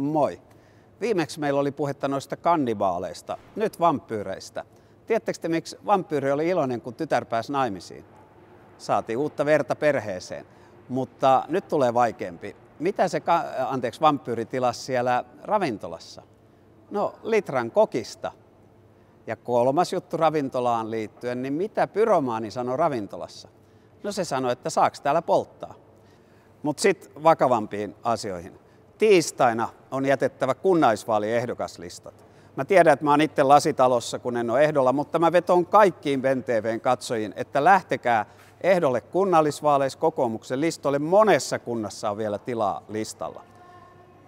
Moi. Viimeksi meillä oli puhetta noista kannibaaleista, nyt vampyyreistä. Tiedättekö te, miksi vampyyri oli iloinen, kun tytär pääsi naimisiin? Saatiin uutta verta perheeseen. Mutta nyt tulee vaikeampi. Mitä se, äh, anteeksi, vampyyri tilasi siellä ravintolassa? No, litran kokista. Ja kolmas juttu ravintolaan liittyen, niin mitä pyromaani sanoi ravintolassa? No se sanoi, että saaks täällä polttaa. Mutta sitten vakavampiin asioihin tiistaina on jätettävä kunnaisvaaliehdokaslistat. Mä tiedän, että mä oon itse lasitalossa, kun en ole ehdolla, mutta mä vetoon kaikkiin VenTVn katsojiin, että lähtekää ehdolle kunnallisvaaleissa kokoomuksen listolle. Monessa kunnassa on vielä tilaa listalla.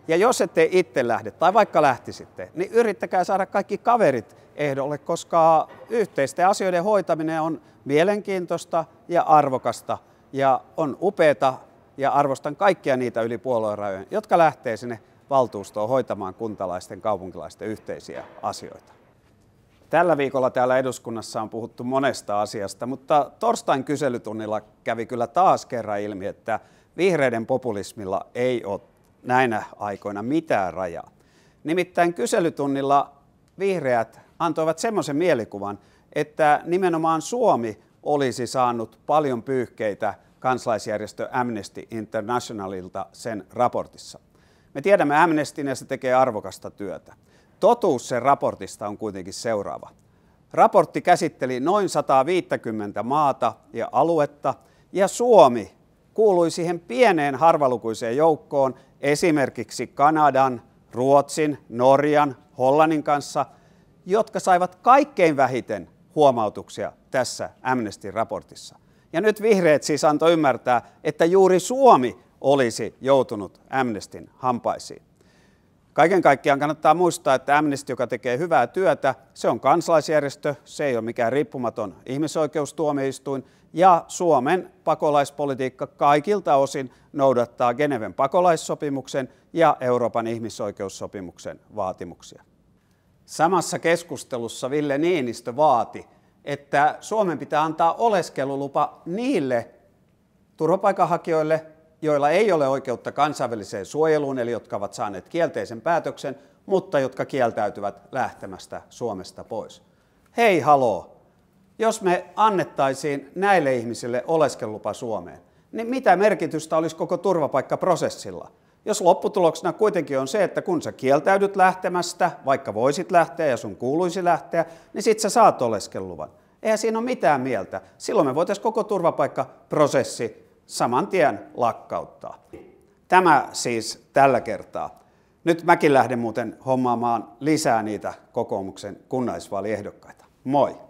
Ja jos ette itse lähde, tai vaikka lähtisitte, niin yrittäkää saada kaikki kaverit ehdolle, koska yhteisten asioiden hoitaminen on mielenkiintoista ja arvokasta ja on upeata ja arvostan kaikkia niitä yli puolueen jotka lähtee sinne valtuustoon hoitamaan kuntalaisten kaupunkilaisten yhteisiä asioita. Tällä viikolla täällä eduskunnassa on puhuttu monesta asiasta, mutta torstain kyselytunnilla kävi kyllä taas kerran ilmi, että vihreiden populismilla ei ole näinä aikoina mitään rajaa. Nimittäin kyselytunnilla vihreät antoivat semmoisen mielikuvan, että nimenomaan Suomi olisi saanut paljon pyyhkeitä kansalaisjärjestö Amnesty Internationalilta sen raportissa. Me tiedämme Amnestyn ja se tekee arvokasta työtä. Totuus sen raportista on kuitenkin seuraava. Raportti käsitteli noin 150 maata ja aluetta, ja Suomi kuului siihen pieneen harvalukuiseen joukkoon, esimerkiksi Kanadan, Ruotsin, Norjan, Hollannin kanssa, jotka saivat kaikkein vähiten huomautuksia tässä Amnestin raportissa ja nyt vihreät siis antoi ymmärtää, että juuri Suomi olisi joutunut Amnestin hampaisiin. Kaiken kaikkiaan kannattaa muistaa, että Amnesty, joka tekee hyvää työtä, se on kansalaisjärjestö, se ei ole mikään riippumaton ihmisoikeustuomioistuin, ja Suomen pakolaispolitiikka kaikilta osin noudattaa Geneven pakolaissopimuksen ja Euroopan ihmisoikeussopimuksen vaatimuksia. Samassa keskustelussa Ville Niinistö vaati, että Suomen pitää antaa oleskelulupa niille turvapaikanhakijoille, joilla ei ole oikeutta kansainväliseen suojeluun, eli jotka ovat saaneet kielteisen päätöksen, mutta jotka kieltäytyvät lähtemästä Suomesta pois. Hei haloo, jos me annettaisiin näille ihmisille oleskelulupa Suomeen, niin mitä merkitystä olisi koko turvapaikkaprosessilla? Jos lopputuloksena kuitenkin on se, että kun sä kieltäydyt lähtemästä, vaikka voisit lähteä ja sun kuuluisi lähteä, niin sit sä saat oleskeluvan. Eihän siinä ole mitään mieltä. Silloin me voitaisiin koko turvapaikkaprosessi saman tien lakkauttaa. Tämä siis tällä kertaa. Nyt mäkin lähden muuten hommaamaan lisää niitä kokoomuksen kunnaisvaaliehdokkaita. Moi!